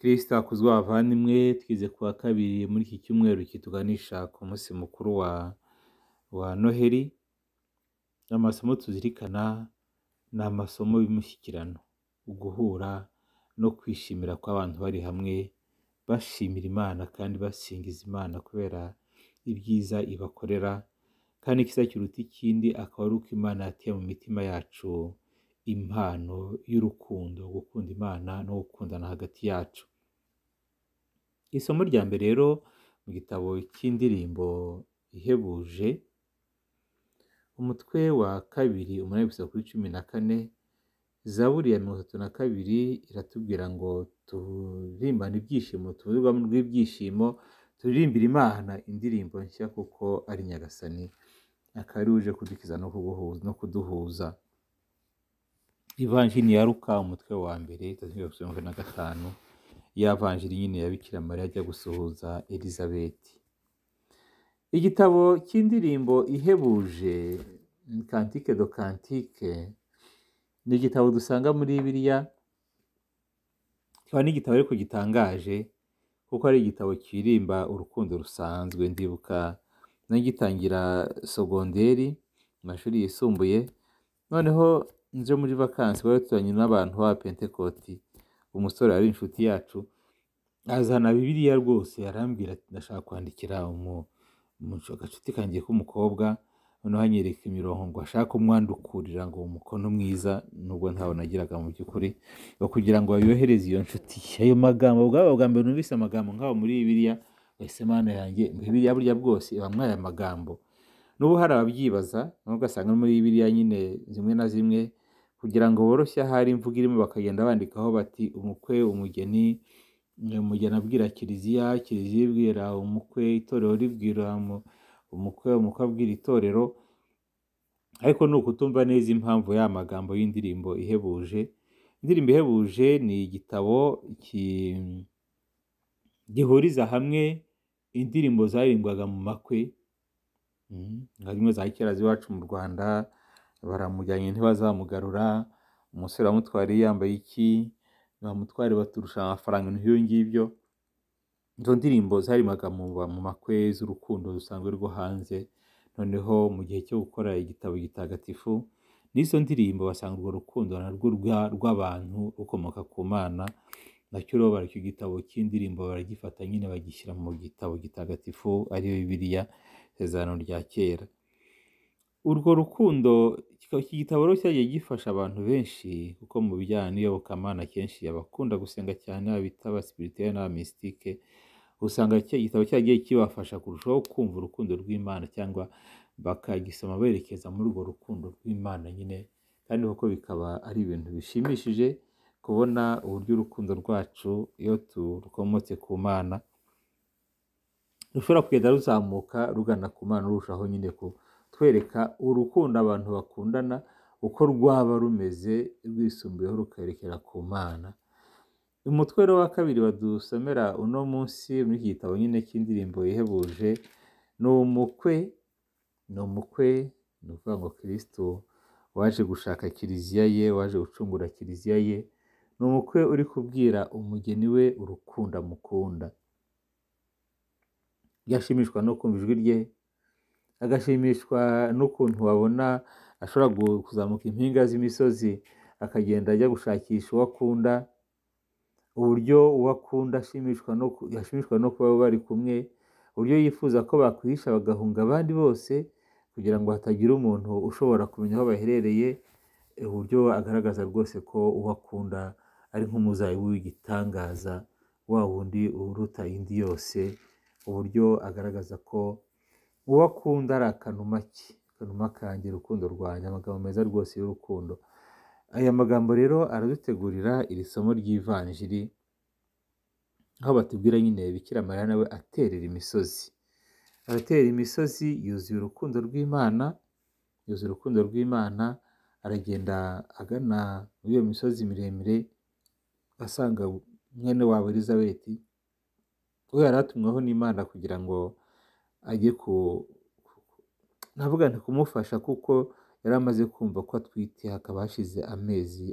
kristo akuzwe abavandimwe twize kuwa kabiri muri iki cyumweru kituganisha ku munsi mukuru wa wa Noheri, amasomo tuzirikana ni amasomo y'umushyikirano uguhura no kwishimira kw'abantu bari hamwe bashimira imana kandi basingiza imana kubera ibyiza ibakorera kandi ikiza kiruta ikindi akaba ari uko imana yateye mu mitima yacu impano y'urukundo gukunda imana no gukundana hagati yacu isomo rya mbere rero mu gitabo cy'indirimbo ihebuje umutwe wa kabiri umunani gusa kuri cumi na kane zaburi ya mirongo itatu na kabiri iratubwira ngo turimbane ibyishimo tuvurirwamo rw'ibyishimo turirimbira imana indirimbo nshya kuko ari nyagasani akaruje kudukiza no kuduhuza Ivanjili ya Luka umutwe wa mbere tariki mirongo irindwi na gatanu ya vanjili nyine ya Bikira Mariya ajya gusuhuza Elizabeti. Igitabo cy'indirimbo ihebuje Kantike do Kantike ni igitabo dusanga muri Bibiliya, kikaba n'igitabo ariko gitangaje kuko ari igitabo kirimba urukundo rusanzwe ndibuka nagitangira sogonderi mu mashuri yisumbuye noneho nje muri vakansi wari turanye n'abantu b'abapentekoti umusore ari inshuti yacu azana bibiliya rwose arambwira ati ndashaka kwandikira agacuti kangiye k'umukobwa noneho anyereka imirongo ngo ashake umwandukurira ngo umukono mwiza nubwo ntawe nagiraga mu by'ukuri ngo kugira ngo bayohereze iyo nshuti ayo magambo bwaba bwa mbere numvise amagambo nk'aho muri bibiliya wese mana yanjye bibiliya burya bwose iba mwaya magambo n'ubu hari ababyibaza n'ubwo asanga muri bibiliya nyine zimwe na zimwe kugira ngo boroshye ahari imvugo irimo bakagenda bandikaho bati umukwe umugeni umugeni abwira kiliziya kiliziya ibwira umukwe itorero ribwira umukwe umukwe abwira itorero ariko ni ukutumva neza impamvu ya magambo y'indirimbo ihebuje indirimbo ihebuje ni igitabo gihuriza hamwe indirimbo zaririmbwaga mu makwe harimo hmm, za kera z'iwacu mu rwanda baramujyanye ntibazamugarura umusore wamutwariye yambaye iki bamutware baturusha amafaranga nk'iyo ngibyo izo ndirimbo zarimaga mu makwe z'urukundo rusanzwe rwo hanze noneho mu gihe cyo gukora igitabo gitagatifu n'izo ndirimbo basanga urwo rukundo narwo rw'abantu rukomoka ku mana nacyo rero bara icyo gitabo cy'indirimbo baragifata nyine bagishyira mu gitabo gitagatifu ariyo bibiliya isezerano rya kera urwo rukundo Iki gitabo rero cyagiye gifasha abantu benshi kuko mu bijyanye n'iyobokamana akenshi abakunda gusenga cyane baba bita abasipirituweri n'abamisitike, usanga iki gitabo cyagiye kibafasha kurushaho kumva urukundo rw'Imana cyangwa bakagisoma berekeza muri urwo rukundo rw'Imana nyine kandi koko bikaba ari ibintu bishimishije kubona uburyo urukundo rwacu iyo turukomotse ku Mana rushobora kugenda ruzamuka rugana ku Mana rurushaho nyine ku twereka urukundo abantu bakundana uko rwaba rumeze rwisumbuyeho rukerekera ku mana umutwe wa kabiri badusomera uno munsi muri iki gitabo nyine cy'indirimbo yihebuje ni umukwe ni umukwe ni ukuvuga ngo kirisito waje gushaka kiliziya ye waje gucungura kiliziya ye ni umukwe uri kubwira umugeni we urukundo amukunda yashimishwa no kumva ijwi rye agashimishwa n'ukuntu wabona ashobora kuzamuka impinga z'imisozi akagenda ajya gushakisha uwo akunda uburyo uwo akunda ashimishwa no kuba bari kumwe uburyo yifuza ko bakwihisha bagahunga abandi bose kugira ngo hatagira umuntu ushobora kumenya aho baherereye uburyo agaragaza rwose ko uwo akunda ari nk'umuzayibu w'igitangaza wa wundi uruta indi yose uburyo agaragaza ko uwo akunda ari akanuma ke akanuma kanjye urukundo rwanjye amagambo meza rwose y'urukundo aya magambo rero aradutegurira iri somo ry'ivanjiri aho batubwira nyine bikira mariya nawe aterera imisozi aratera imisozi yuzuye urukundo rw'imana yuzuye urukundo rw'imana aragenda agana muri iyo misozi miremire asanga mwene wabo elizabeth we yari atumweho n'imana kugira ngo ajye ku ntavuga nti kumufasha kuko yari amaze kumva ko atwite hakaba hashize amezi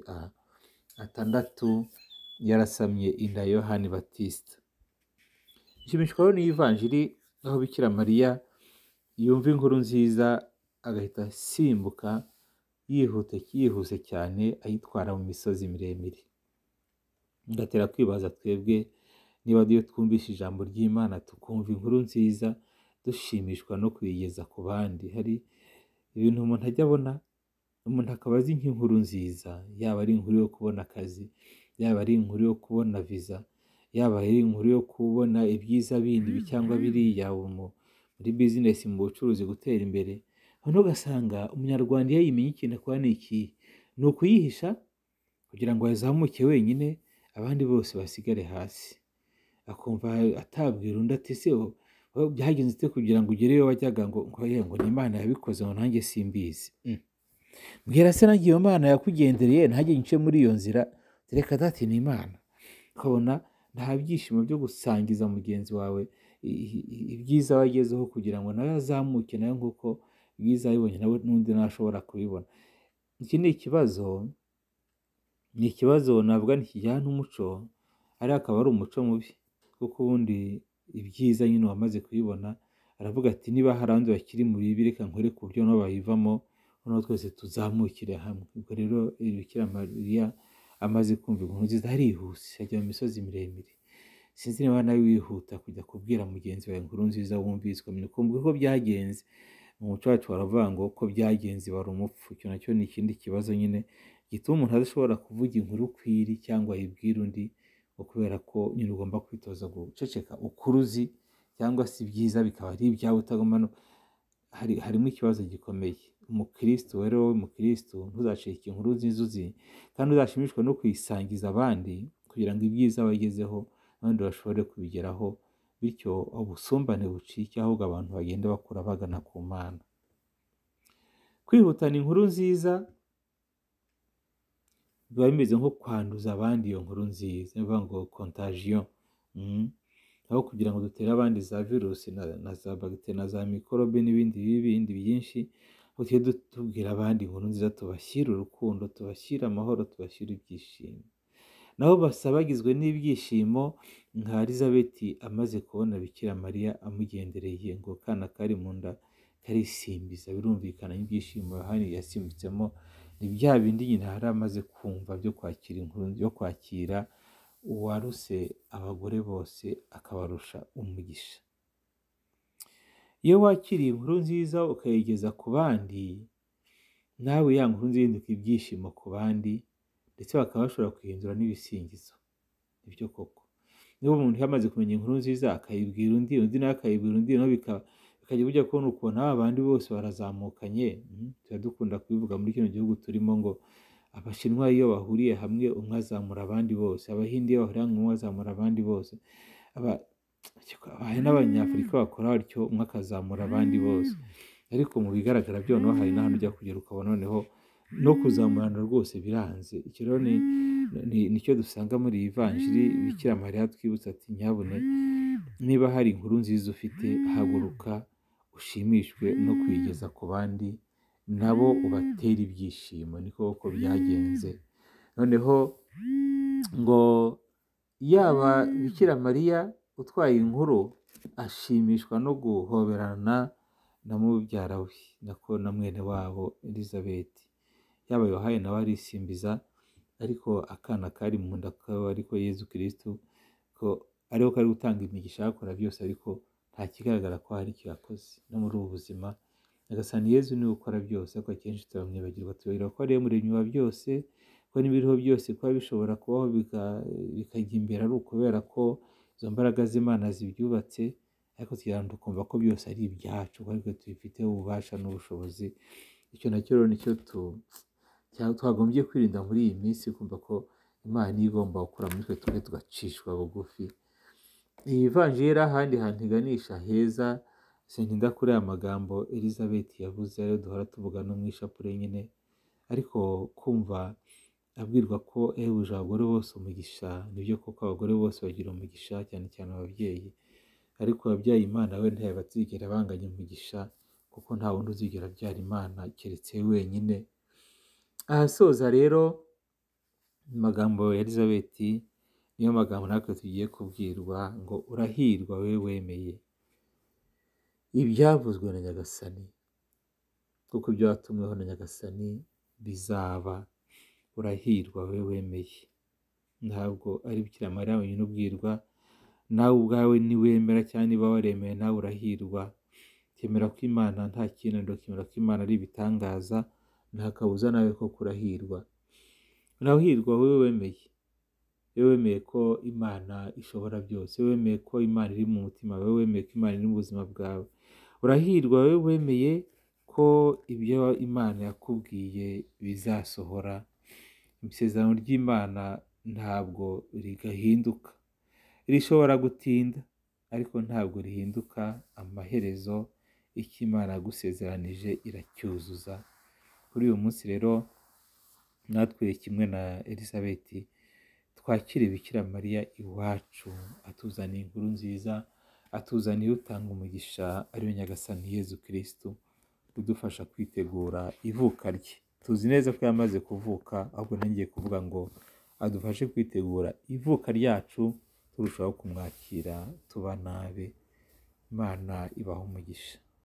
atandatu yarasamye inda yohani batisita nshimishwa rero aho bikira mariya yumva inkuru nziza agahita asimbuka yihuta yihuse cyane ayitwara mu misozi miremire ngatera kwibaza twebwe niba twumvise ijambo ry'imana tukumva inkuru nziza dushimishwa no kuyigeza ku bandi hari ibintu umuntu ajya abona umuntu akaba azi nk'inkuru nziza yaba ari inkuru yo kubona akazi yaba ari inkuru yo kubona viza yaba ari inkuru yo kubona ibyiza bindi cyangwa biriya muri bizinesi mu bucuruzi gutera imbere hano ugasanga umunyarwanda iyo yimenye ikintu akora ni iki ni ukuyihisha kugira ngo azamuke wenyine abandi bose basigare hasi akumva atabwira undi ati se byagenze ute kugira ngo ugere iyo wajyaga ngo ngo ni imana yabikoze ngo nanjye simbizi mm. mbwira se nanjye iyo mana yakugendereye ntajye nce muri iyo nzira reka dati ni imana ukabona nta byishimo byo gusangiza mugenzi wawe ibyiza wagezeho kugira ngo nawe azamuke nawe nk'uko ibyiza yabibonye nawe n'undi ntashobora kubibona iki ni ikibazo ni ikibazo navuga ntikijyana n'umuco ariko akaba ari umuco mubi kuko ubundi ibyiza nyine wamaze kubibona aravuga ati niba hari abandi bakiri muri ibi reka ku buryo nabo bayivamo noneho twese tuzamukire hamwe ubwo rero bikira mariya amaze kumva inkuru nziza arihuse ajya mu misozi miremire sinzi niba nawe wihuta kujya kubwira mugenzi wawe inkuru nziza wumviswe menya ukumva uko byagenze mu muco wacu baravuga ngo uko byagenze wari umupfu icyo nacyo ni ikindi kibazo nyine gituma umuntu adashobora kuvuga inkuru ukwiri cyangwa ayibwira undi kubera ko nyine ugomba kwitoza guceceka ukuruzi cyangwa se ibyiza bikaba ari ibyawe utagomba hari harimo ikibazo gikomeye umukirisitu rero wowe mukirisitu ntuzacike inkuru z’inzuzi kandi uzashimishwa no kuyisangiza abandi kugira ngo ibyiza wagezeho abandi bashobore kubigeraho bityo ubusumbane bucike ahubwo abantu bagenda bakura bagana ku mana kwihutana inkuru nziza biba bimeze nko kwanduza abandi iyo nkuru nziza niyo ngo contagion mm. aho kugira ngo dutere abandi za virusi na za bagiteri na za mikorobe n'ibindi bindi byinshi tujye tubwira abandi inkuru nziza tubashyira urukundo tubashyira amahoro tubashyira ibyishimo nabo basabagizwe n'ibyishimo nka elizabeth amaze kubona bikira mariya amugendereye ngo kana kari mu nda karisimbiza birumvikana n'ibyishimo yohani yasimbutsemo ni bya bindi nyine hari amaze kumva byo kwakira inkuru yo kwakira uwaruse abagore bose akabarusha umugisha iyo wakiriye inkuru nziza ukayigeza ku bandi nawe ya nkuru nzihinduka ibyishimo ku bandi ndetse bakaba bashobora guhindura n'ibisingizo nibyo koko niba umuntu yamaze kumenya inkuru nziza akayibwira undi undi nawe akayibwira undi noneho bikaba ukajya ujya kubona ukuntu abandi bose barazamukanye hmm, tuba dukunda kubivuga muri kino gihugu turimo ngo abashinwa iyo bahuriye hamwe umwe azamura abandi bose abahindi iyo bahuriye hamwe umwe azamura abandi bose hari n'abanyafurika bakora bityo umwe akazamura abandi bose ariko mu bigaragara byo noneho hari n'ahantu ujya kugera ukabona noneho no kuzamurana rwose biranze icyo rero nicyo dusanga muri iyi vanjiri bikira mariya twibutsa ati nyabune niba hari inkuru nziza ufite haguruka ushimishwe no kwigeza ku bandi nabo mm. ubatera ibyishimo ni koko byagenze noneho ngo yaba bikira mariya utwaye inkuru ashimishwa no guhoberana na mubyara we nako na mwene wabo elizabeti yaba yohaye nawe arisimbiza ariko akana kari mu nda kaba ariko yezu kirisitu ko ariho kari gutanga imigisha yakora byose ariko nta kigaragara ko hari icyo yakoze no muri ubu buzima nyagasani yezu niwe ukora byose ariko akenshi turabamwibagirwa tubabwira ko ariwe muremyi wa byose ko n'ibiriho byose kuba bishobora kubaho bikajya imbere ari ukubera ko izo mbaraga z'imana zibyubatse ariko tugira tukumva ko byose ari ibyacu ariko tubifiteho ububasha n'ubushobozi icyo nacyo rero nicyo twagombye kwirinda muri iyi minsi kumva ko imana igomba gukora muri twe twe tugacishwa bugufi Iyi vanjiri ahandi hantu iganisha heza sintinda kuri aya magambo Elizabeth yavuze rero duhora tuvuga no mu ishapure nyine ariko kumva abwirwa ko ehebuje abagore bose umugisha nibyo koko abagore bose bagira umugisha cyane cyane ababyeyi ariko ababyaye imana we ntibazigera banganya umugisha kuko nta wundi uzigera abyara imana keretse wenyine ahasoza rero amagambo ya Elizabeth niyo magambo natwe tugiye kubwirwa ngo urahirwa we wemeye ibyavuzwe na nyagasani kuko ibyo watumweho na nyagasani bizaba urahirwa we wemeye ntabwo ari mariya wenyine ubwirwa nawe ubwawe niwemera cyangwa niba waremeye nawe urahirwa kemera ko imana nta kintu kemera ko imana ari ibitangaza nta kabuza nawe ko kurahirwa urahirwa we wemeye iyo wemeye ko imana ishobora byose wemeye ko imana iri mu mutima we wemeye ko imana iri mu buzima bwawe urahirwa we wemeye ko ibyo imana yakubwiye bizasohora isezerano ry'imana ntabwo rigahinduka rishobora gutinda ariko ntabwo rihinduka amaherezo icyo imana yagusezeranije iracyuzuza kuri uyu munsi rero natwe kimwe na elisabeti twakire bikira mariya iwacu atuzaniye inkuru nziza atuzaniye utanga umugisha ariwe nyagasani yezu kirisitu udufasha kwitegura ivuka rye tuzi neza ko yamaze kuvuka ahubwo ntangiye kuvuga ngo adufashe kwitegura ivuka ryacu turushaho kumwakira tuba nabe imana ibaha umugisha